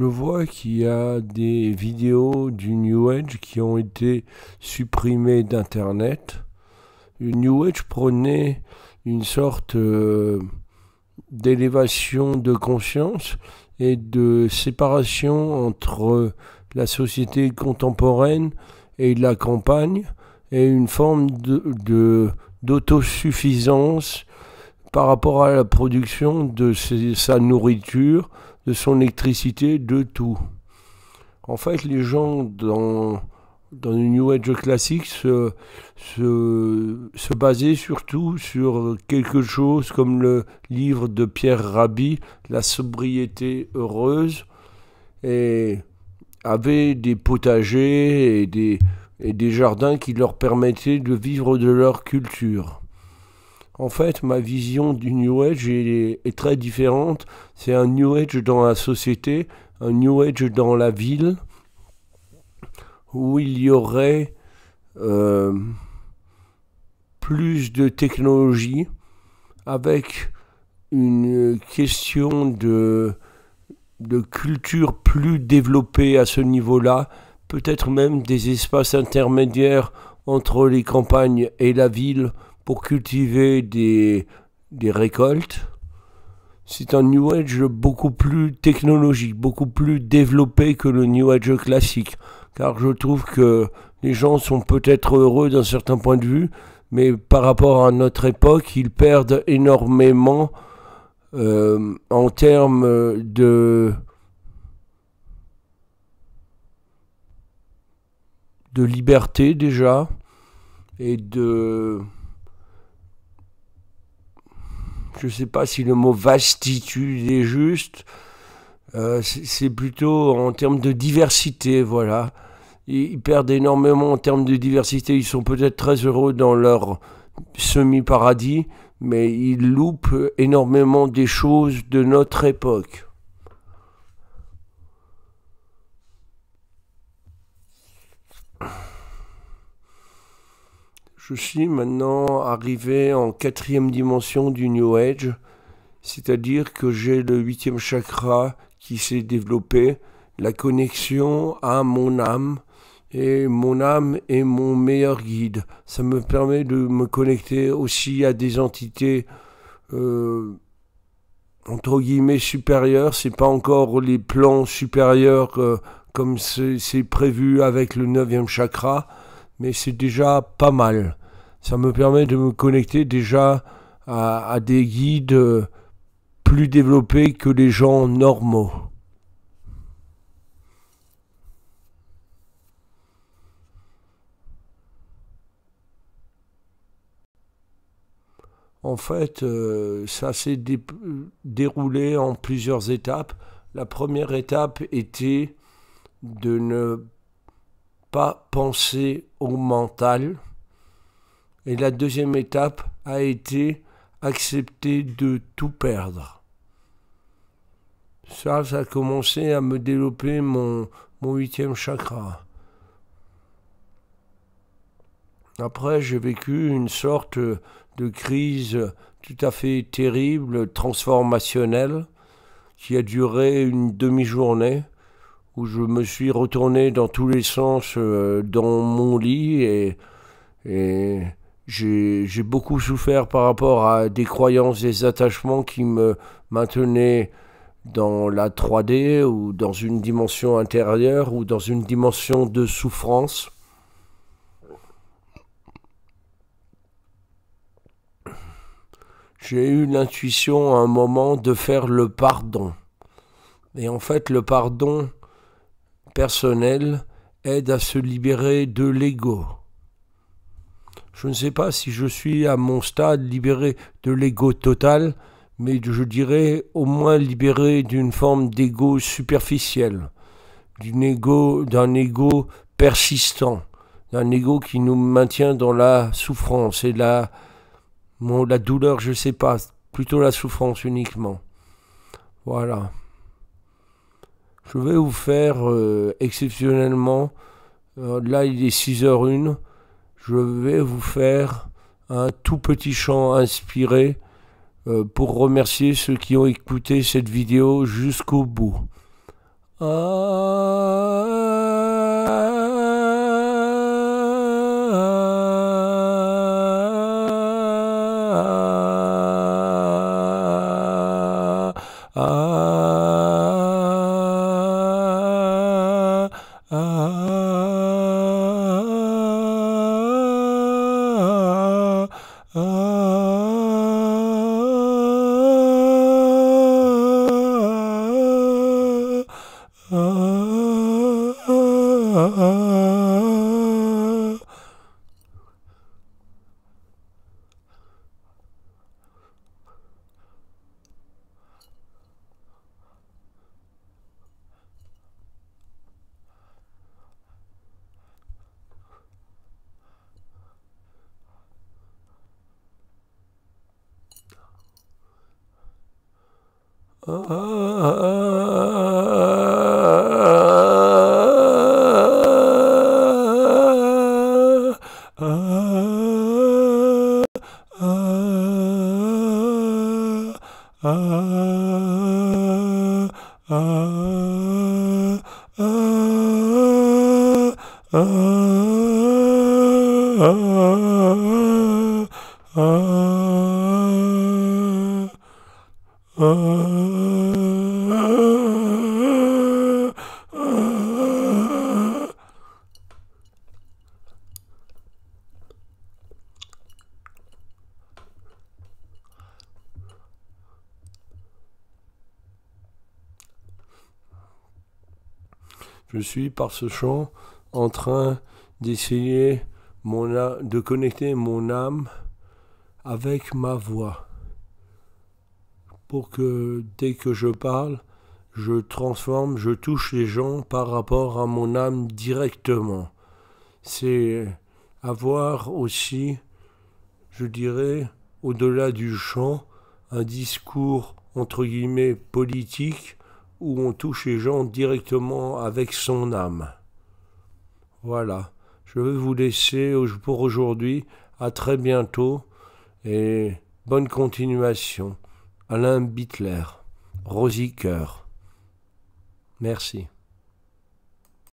je vois qu'il y a des vidéos du New Age qui ont été supprimées d'Internet. Le New Age prenait une sorte euh, d'élévation de conscience et de séparation entre la société contemporaine et la campagne et une forme de, d'autosuffisance par rapport à la production de sa nourriture, son électricité, de tout. En fait, les gens dans, dans New Age classique se, se, basaient surtout sur quelque chose comme le livre de Pierre Rabhi, La sobriété heureuse, et avaient des potagers et des, et des jardins qui leur permettaient de vivre de leur culture. En fait, ma vision du New Age est, très différente. C'est un New Age dans la société, un New Age dans la ville, où il y aurait euh, plus de technologies, avec une question de culture plus développée à ce niveau-là, peut-être même des espaces intermédiaires entre les campagnes et la ville pour cultiver des, récoltes. C'est un New Age beaucoup plus technologique, beaucoup plus développé que le New Age classique, car je trouve que les gens sont peut-être heureux d'un certain point de vue, mais par rapport à notre époque, ils perdent énormément euh, en termes de, de liberté déjà et de je ne sais pas si le mot vastitude est juste, euh, c'est plutôt en termes de diversité, voilà. ils, perdent énormément en termes de diversité, ils sont peut-être très heureux dans leur semi-paradis, mais ils loupent énormément des choses de notre époque. Je suis maintenant arrivé en quatrième dimension du New Age, c'est-à-dire que j'ai le huitième chakra qui s'est développé, la connexion à mon âme, et mon âme est mon meilleur guide. Ça me permet de me connecter aussi à des entités euh, entre guillemets supérieures. C'est pas encore les plans supérieurs euh, comme c'est prévu avec le neuvième chakra, mais c'est déjà pas mal ça me permet de me connecter déjà à, des guides plus développés que les gens normaux. En fait, euh, ça s'est déroulé en plusieurs étapes. La première étape était de ne pas penser au mental, et la deuxième étape a été accepter de tout perdre. Ça, ça a commencé à me développer mon, huitième chakra. Après, j'ai vécu une sorte de crise tout à fait terrible, transformationnelle, qui a duré une demi-journée, où je me suis retourné dans tous les sens euh, dans mon lit et j'ai beaucoup souffert par rapport à des croyances, des attachements qui me maintenaient dans la 3D ou dans une dimension intérieure ou dans une dimension de souffrance. J'ai eu l'intuition à un moment de faire le pardon. Et en fait, le pardon personnel aide à se libérer de l'ego. Je ne sais pas si je suis à mon stade libéré de l'ego total, mais je dirais au moins libéré d'une forme d'ego superficiel, d'un ego, ego persistant, d'un ego qui nous maintient dans la souffrance et la, la douleur, je ne sais pas, plutôt la souffrance uniquement. Voilà. Je vais vous faire euh, exceptionnellement, euh, là il est 6h01, je vais vous faire un tout petit chant inspiré euh, pour remercier ceux qui ont écouté cette vidéo jusqu'au bout. Ah, Ah, ah, ah. Je suis par ce chant en train d'essayer de connecter mon âme avec ma voix pour que dès que je parle, je transforme, je touche les gens par rapport à mon âme directement. C'est avoir aussi, je dirais, au-delà du chant, un discours entre guillemets politique où on touche les gens directement avec son âme. Voilà, je vais vous laisser pour aujourd'hui, à très bientôt et bonne continuation. Alain Bittler, Rosie Cœur. Merci.